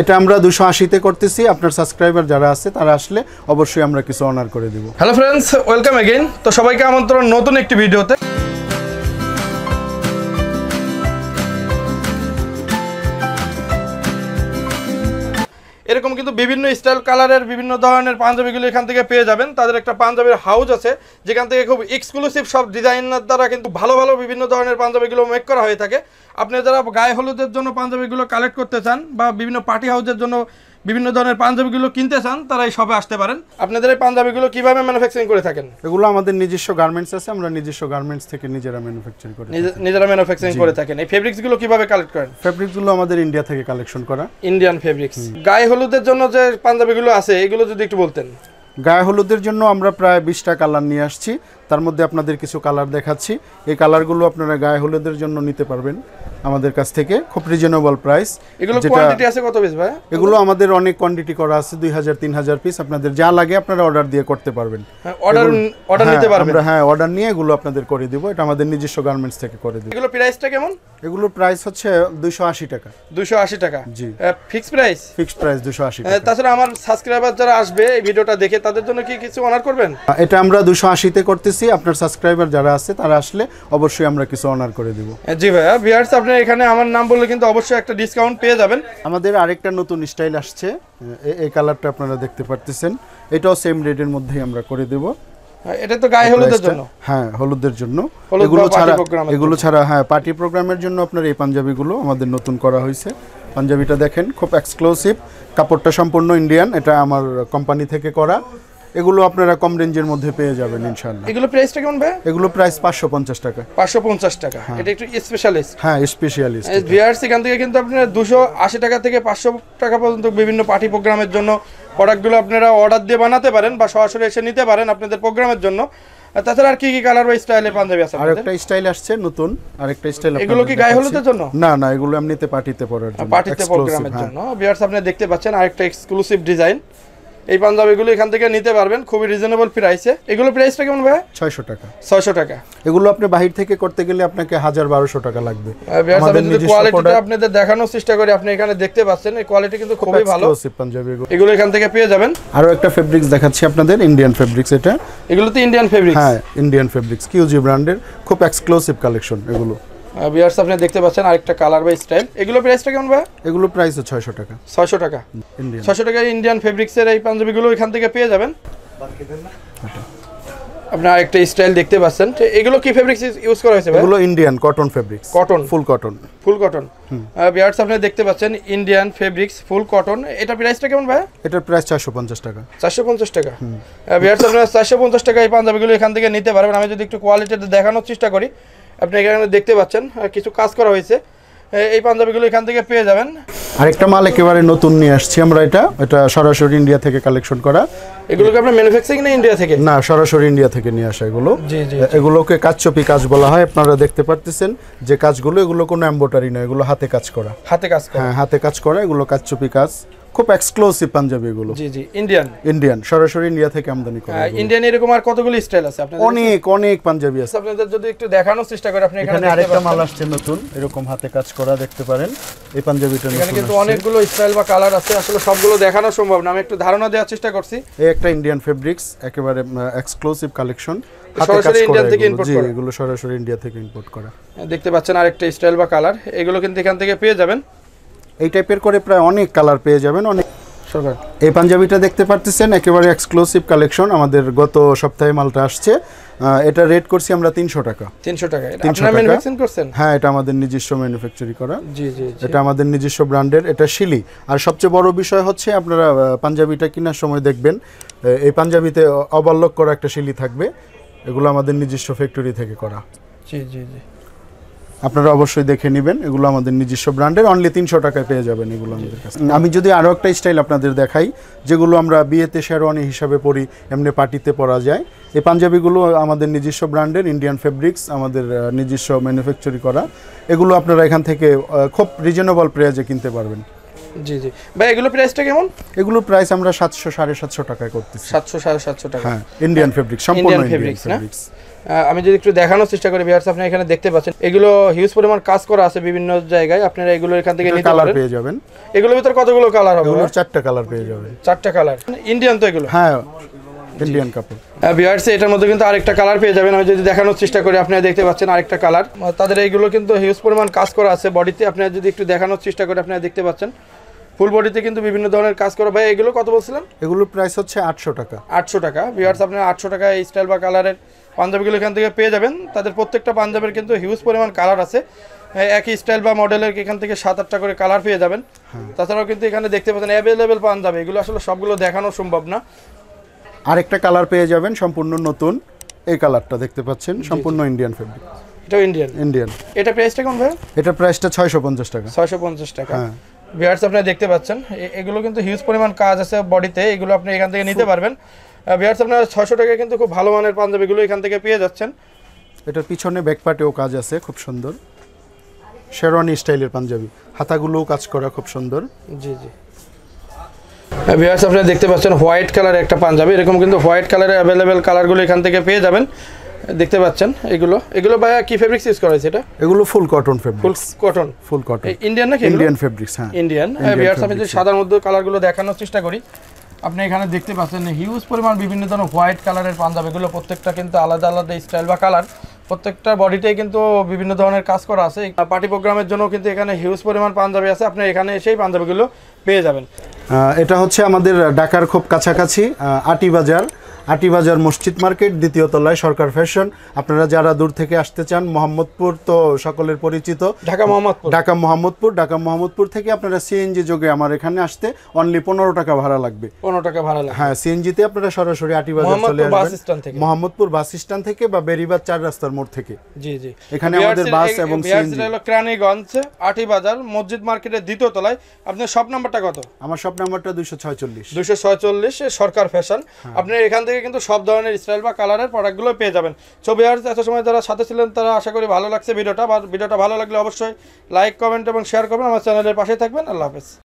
এটা আমরা দুশো আশিতে করতেছি আপনার সাবস্ক্রাইবার যারা আছে তারা আসলে অবশ্যই আমরা কিছু অনার করে দিব হ্যালো ফ্রেন্ডস ওয়েলকাম এগেইন তো সবাইকে আমন্ত্রণ নতুন একটি ভিডিওতে এরকম কিন্তু বিভিন্ন স্টাইল কালারের বিভিন্ন ধরনের পাঞ্জাবিগুলো এখান থেকে পেয়ে যাবেন তাদের একটা পাঞ্জাবির হাউজ আছে যেখান থেকে খুব এক্সক্লুসিভ সব ডিজাইনার দ্বারা কিন্তু ভালো ভালো বিভিন্ন ধরনের পাঞ্জাবিগুলো মেক করা হয়ে থাকে আপনি যারা গায়ে হলুদের জন্য পাঞ্জাবিগুলো কালেক্ট করতে চান বা বিভিন্ন পার্টি হাউসের জন্য বিভিন্ন ধরনের পাঞ্জাবিগুলো কিনতে চান তারা এই শপে আসতে পারেন আপনাদের এই পাঞ্জাবিগুলো কিভাবে ম্যানুফ্যাকচারিং করে থাকেন এগুলো আমাদের নিজস্ব গার্মেন্টস আছে আমরা নিজস্ব গার্মেন্টস থেকে নিজেরা ম্যানুফ্যাকচার করি নিজেরা ম্যানুফ্যাকচারিং করে থাকেন এই ফেব্রিক্সগুলো কিভাবে কালেক্ট করেন ফেব্রিক্সগুলো আমাদের ইন্ডিয়া থেকে কালেকশন করা ইন্ডিয়ান ফেব্রিক্স গায়ে হলুদের জন্য যে পাঞ্জাবিগুলো আছে এগুলো যদি একটু বলতেন গায়ে হলুদের জন্য আমরা প্রায় বিশটা কালার নিয়ে আসছি তার মধ্যে আপনাদের কিছু কালার দেখাচ্ছি এই কালারগুলো আপনারা গায়ে হলুদের জন্য নিতে পারবেন আমাদের কাছ থেকে খুব রিজনেবল প্রাইস এগুলো কোয়ান্টিটি আছে কত পিস ভাই এগুলো আমাদের অনেক কোয়ান্টিটি করা আছে 2000 3000 পিস আপনাদের যা লাগে আপনারা অর্ডার দিয়ে করতে পারবেন অর্ডার হ্যাঁ, অর্ডার নিতে হ্যাঁ, পারবেন আমরা হ্যাঁ অর্ডার নিয়ে এগুলো আপনাদের করে দেব এটা আমাদের নিজস্ব গার্মেন্টস থেকে করে দেব এগুলো প্রাইসটা কেমন এগুলো প্রাইস হচ্ছে 280 টাকা 280 টাকা ji fix price fix price 280 টাকা তাছাড়া আমার সাবস্ক্রাইবার যারা আসবে এই ভিডিওটা দেখে তাদের জন্য কি কিছু অনার করবেন এটা আমরা 280 তে করতেছি আপনার সাবস্ক্রাইবার যারা আছে তারা আসলে অবশ্যই আমরা কিছু অনার করে দেব জি ভাই ভিউয়ার্স আপনি আপনি এখানে আমার নাম বললে কিন্তু অবশ্যই একটা ডিসকাউন্ট পেয়ে যাবেন আমাদের আরেকটা নতুন স্টাইল আসছে এই কালারটা আপনারা দেখতে পারতেছেন এটাও সেম রেডের মধ্যেই আমরা করে দেব হ্যাঁ, এটা তো গায়ে হলুদের জন্য হ্যাঁ হলুদের জন্য এগুলো ছাড়া এগুলো ছাড়া হ্যাঁ পার্টি প্রোগ্রামের জন্য আপনার এই পাঞ্জাবিগুলো আমাদের নতুন করা হয়েছে পাঞ্জাবিটা দেখেন খুব এক্সক্লুসিভ কাপড়টা সম্পূর্ণ ইন্ডিয়ান এটা আমার কোম্পানি থেকে করা এগুলো আপনারা কম রেঞ্জের মধ্যে পেয়ে যাবেন ইনশাআল্লাহ এগুলো প্রাইসটা কেমন ভাই এগুলো প্রাইস 550 টাকা 550 টাকা হ্যাঁ। এটা একটু স্পেশালিস্ট হ্যাঁ স্পেশালিস্ট ভিআরসি এখান থেকে কিন্তু আপনারা 280 টাকা থেকে 500 টাকা পর্যন্ত বিভিন্ন পার্টি প্রোগ্রামের জন্য প্রোডাক্টগুলো আপনারা অর্ডার দিয়ে বানাতে পারেন বা সরাসরি এসে নিতে পারেন আপনাদের প্রোগ্রামের জন্য তাছাড়া আর কি কি কালার বা স্টাইলে পাঞ্জাবি আছে আরেকটা স্টাইল আসছে নতুন আরেকটা স্টাইল এগুলো কি গায়ে হলুদের জন্য না না এগুলো এমনিতে পার্টিতে পরার জন্য পার্টিতে প্রোগ্রামের হ্যাঁ। জন্য ভিউয়ার্স আপনারা দেখতে পাচ্ছেন আরেকটা এক্সক্লুসিভ ডিজাইন এই পাঞ্জাবিগুলো এখান থেকে নিতে পারবেন খুবই রিজনেবল প্রাইসে এগুলো প্রাইসটা কেমন ভাই ছয়শো টাকা ছয়শো টাকা এগুলো আপনি বাহির থেকে করতে গেলে আপনাকে হাজার বারোশো টাকা লাগবে কোয়ালিটিটা আপনাদের দেখানোর চেষ্টা করি আপনি এখানে দেখতে পাচ্ছেন এই কোয়ালিটি কিন্তু খুবই ভালো পাঞ্জাবি এগুলো এখান থেকে পেয়ে যাবেন আরো একটা ফেব্রিক্স দেখাচ্ছি আপনাদের ইন্ডিয়ান ফেব্রিক্স এটা এগুলো তো ইন্ডিয়ান ফেব্রিক্স হ্যাঁ ইন্ডিয়ান ফেব্রিক্স কিউজি ব্র্যান্ডের খুব এক্সক্লুসিভ কালেকশন এগুলো ভিউয়ারস আপনি দেখতে পাচ্ছেন আরেকটা কালার বা স্টাইল এগুলো প্রাইসটা কেমন ভাই এগুলো প্রাইস 600 টাকা 600 টাকা 600 টাকায় ইন্ডিয়ান ফেব্রিক্সের এই পাঞ্জাবিগুলো এখান থেকে পেয়ে যাবেন আপনার আরেকটা স্টাইল দেখতে পাচ্ছেন এগুলো কি ফেব্রিক্স ইউজ করা হয়েছে এগুলো Indian cotton fabrics cotton full cotton full cotton viewers আপনি দেখতে পাচ্ছেন ইন্ডিয়ান ফেব্রিক্স ফুল কটন এটা প্রাইসটা কেমন ভাই এটার প্রাইস চারশো পঞ্চাশ টাকা চারশো পঞ্চাশ টাকা ভিউয়ারস আপনি চারশো পঞ্চাশ টাকা এই পাঞ্জাবিগুলো এখান থেকে নিতে পারবেন আমি যদি একটু কোয়ালিটিতে দেখানোর চেষ্টা করি আপনি এখানে দেখতে পাচ্ছেন কিছু কাজ করা হয়েছে এই পাঞ্জাবিগুলো এখান থেকে পেয়ে যাবেন আরেকটা মাল একেবারে নতুন নিয়ে আসছি আমরা এটা এটা সরাসরি ইন্ডিয়া থেকে কালেকশন করা এগুলোকে আপনি ম্যানুফ্যাকচারিং না ইন্ডিয়া থেকে না সরাসরি ইন্ডিয়া থেকে নিয়ে আসা এগুলো এগুলোকে কাজচপি কাজ বলা হয় আপনারা দেখতে পারতেছেন যে কাজগুলো এগুলো কোনো এম্বোটারি নয় এগুলো হাতে কাজ করা হাতে কাজ হ্যাঁ হাতে কাজ করা এগুলো কাজচপি কাজ খুব এক্সক্লুসিভ পাঞ্জাবি এগুলো জি জি ইন্ডিয়ান ইন্ডিয়ান সরাসরি ইন্ডিয়া থেকে আমদানি করা ইন্ডিয়ান এরকম আর কতগুলো স্টাইল আছে আপনাদের অনেক অনেক পাঞ্জাবি আছে আপনাদের যদি একটু দেখানোর চেষ্টা করে আপনি এখানে আরেকটা মাল আসছে নতুন এরকম হাতে কাজ করা দেখতে পারেন এই পাঞ্জাবিটা এখানে কিন্তু অনেকগুলো স্টাইল বা কালার আছে আসলে সবগুলো দেখানো সম্ভব না আমি একটু ধারণা দেওয়ার চেষ্টা করছি এই একটা ইন্ডিয়ান ফেব্রিক্স একেবারে এক্সক্লুসিভ কালেকশন সরাসরি ইন্ডিয়া থেকে ইম্পোর্ট করা এগুলো সরাসরি ইন্ডিয়া থেকে ইম্পোর্ট করা হ্যাঁ, দেখতে পাচ্ছেন আরেকটা স্টাইল বা কালার এগুলো কিন্তু এখান থেকে পেয়ে যাবেন এই টাইপের করে প্রায় অনেক কালার পেয়ে যাবেন অনেক এই পাঞ্জাবিটা দেখতে পারতেছেন একেবারে এক্সক্লুসিভ কালেকশন আমাদের গত সপ্তাহে মালটা আসছে এটা রেট করছি আমরা তিনশো টাকা তিনশো টাকা হ্যাঁ এটা আমাদের নিজস্ব ম্যানুফ্যাকচারি করা জি জি এটা আমাদের নিজস্ব ব্র্যান্ডের এটা শিলি আর সবচেয়ে বড় বিষয় হচ্ছে আপনারা পাঞ্জাবিটা কেনার সময় দেখবেন এই পাঞ্জাবিতে অবাল্যক করা একটা শিলি থাকবে এগুলো আমাদের নিজস্ব ফ্যাক্টরি থেকে করা জি জি জি আপনারা অবশ্যই দেখে নেবেন এগুলো আমাদের নিজস্ব ব্র্যান্ডের অনলি তিনশো টাকায় পেয়ে যাবেন এগুলো আমাদের কাছে আমি যদি আরও একটা স্টাইল আপনাদের দেখাই যেগুলো আমরা বিয়েতে শেরওয়ানি হিসাবে পরি এমনি পার্টিতে পরা যায় এই পাঞ্জাবিগুলো আমাদের নিজস্ব ব্র্যান্ডের ইন্ডিয়ান ফেব্রিক্স আমাদের নিজস্ব ম্যানুফ্যাকচারি করা এগুলো আপনারা এখান থেকে খুব রিজনেবল প্রাইজে কিনতে পারবেন জি জি ভাই এগুলো প্রাইসটা কেমন এগুলো প্রাইস আমরা সাতশো সাড়ে সাতশো টাকায় করতেছি সাতশো সাড়ে সাতশো টাকা হ্যাঁ ইন্ডিয়ান ফেব্রিক্স সম্পূর্ণ ইন্ডিয়ান ফেব্রিক্স আমি যদি একটু দেখানোর চেষ্টা করি বিহার্স আপনি এখানে দেখতে পাচ্ছেন এগুলো হিউজ পরিমাণ কাজ করা আছে বিভিন্ন জায়গায় আপনারা এগুলো এখান থেকে নিতে কালার পেয়ে যাবেন এগুলোর ভিতর কতগুলো কালার হবে এগুলো চারটা কালার পেয়ে যাবে চারটা কালার ইন্ডিয়ান তো এগুলো হ্যাঁ ইন্ডিয়ান কাপড় এটার মধ্যে কিন্তু আরেকটা কালার পেয়ে যাবেন আমি যদি দেখানোর চেষ্টা করি আপনারা দেখতে পাচ্ছেন আরেকটা কালার তাদের এইগুলো কিন্তু হিউজ পরিমাণ কাজ করা আছে বডিতে আপনারা যদি একটু দেখানোর চেষ্টা করি আপনারা দেখতে পাচ্ছেন ফুল বডিতে কিন্তু বিভিন্ন ধরনের কাজ করা ভাই এগুলো কত বলছিলেন এগুলোর প্রাইস হচ্ছে আটশো টাকা আটশো টাকা বিহার্স আপনারা আটশো টাকা স্টাইল বা কালারের পাঞ্জাবিগুলো এখান থেকে পেয়ে যাবেন তাদের প্রত্যেকটা পাঞ্জাবের কিন্তু হিউজ পরিমাণ কালার আছে একই স্টাইল বা মডেলের এখান থেকে সাত আটটা করে কালার পেয়ে যাবেন হ্যাঁ। তাছাড়াও কিন্তু এখানে দেখতে পাচ্ছেন অ্যাভেলেবেল পাঞ্জাবি এগুলো আসলে সবগুলো দেখানো সম্ভব না আরেকটা কালার পেয়ে যাবেন সম্পূর্ণ নতুন এই কালারটা দেখতে পাচ্ছেন সম্পূর্ণ ইন্ডিয়ান ফেব্রিক এটা ইন্ডিয়ান ইন্ডিয়ান এটা প্রাইসটা কেমন ভাই এটা প্রাইসটা 650 টাকা 650 টাকা হ্যাঁ ভিউয়ার্স আপনারা দেখতে পাচ্ছেন এগুলো কিন্তু হিউজ পরিমাণ কাজ আছে বডিতে এগুলো আপনি এখান থেকে নিতে পারবেন ভিয়ার্স আপনার ছয়শো টাকায় কিন্তু খুব ভালো মানের পাঞ্জাবিগুলো এখান থেকে পেয়ে যাচ্ছেন এটার পিছনে ব্যাকপার্টেও কাজ আছে খুব সুন্দর শেরওয়ানি স্টাইলের পাঞ্জাবি হাতাগুলোও কাজ করা খুব সুন্দর জি জি ভিয়ার্স আপনারা দেখতে পাচ্ছেন হোয়াইট কালারের একটা পাঞ্জাবি এরকম কিন্তু হোয়াইট কালারের অ্যাভেলেবেল কালারগুলো এখান থেকে পেয়ে যাবেন দেখতে পাচ্ছেন এগুলো এগুলো ভাইয়া কি ফেব্রিক্স ইউজ করা হয়েছে এটা এগুলো full cotton fabric full cotton full cotton Indian নাকি ইন্ডিয়ান ফেব্রিক্স হ্যাঁ ইন্ডিয়ান ভিয়ার্স আমি যদি হ্যাঁ। সাদার মধ্যে কালারগুলো দেখানোর চেষ্টা করি আপনি এখানে দেখতে পাচ্ছেন হিউজ পরিমাণ বিভিন্ন ধরনের হোয়াইট কালারের পাঞ্জাবিগুলো প্রত্যেকটা কিন্তু আলাদা আলাদা স্টাইল বা কালার প্রত্যেকটা বডিতেই কিন্তু বিভিন্ন ধরনের কাজ করা আছে পার্টি প্রোগ্রামের জন্য কিন্তু এখানে হিউজ পরিমাণ পাঞ্জাবি আছে আপনি এখানে এসেই পাঞ্জাবিগুলো পেয়ে যাবেন এটা হচ্ছে আমাদের ঢাকার খুব কাছাকাছি আটি বাজার আটিবাজার মসজিদ মার্কেট দ্বিতীয় তলায় সরকার ফ্যাশন আপনারা যারা দূর থেকে আসতে চান মোহাম্মদপুর তো সকলের পরিচিত ঢাকা মোহাম্মদপুর ঢাকা মোহাম্মদপুর ঢাকা মোহাম্মদপুর থেকে আপনারা সিএনজি যোগে আমার এখানে আসতে অনলি পনেরো টাকা ভাড়া লাগবে পনেরো টাকা ভাড়া লাগবে হ্যাঁ সিএনজিতে আপনারা সরাসরি আটিবাজার চলে আসবেন মোহাম্মদপুর বাস স্ট্যান্ড থেকে বা বেরিবাদ চার রাস্তার মোড় থেকে জি জি এখানে আমাদের বাস এবং সিএনজি ক্রানিগঞ্জ আটিবাজার মসজিদ মার্কেটের দ্বিতীয় তলায় আপনার শপ নাম্বারটা কত আমার শপ নাম্বারটা দুশো ছয়চল্লিশ দুশো ছয়চল্লিশ সরকার ফ্যাশন হ্যাঁ। আপনি এখান থেকে কিন্তু সব ধরনের স্টাইল বা কালারের প্রোডাক্টগুলো পেয়ে যাবেন সো ভিউয়ার্স এত সময় যারা সাথে ছিলেন তারা আশা করি ভালো লাগছে ভিডিওটা বা ভিডিওটা ভালো লাগলে অবশ্যই লাইক কমেন্ট এবং শেয়ার করবেন আমার চ্যানেলের পাশে থাকবেন আল্লাহ হাফেজ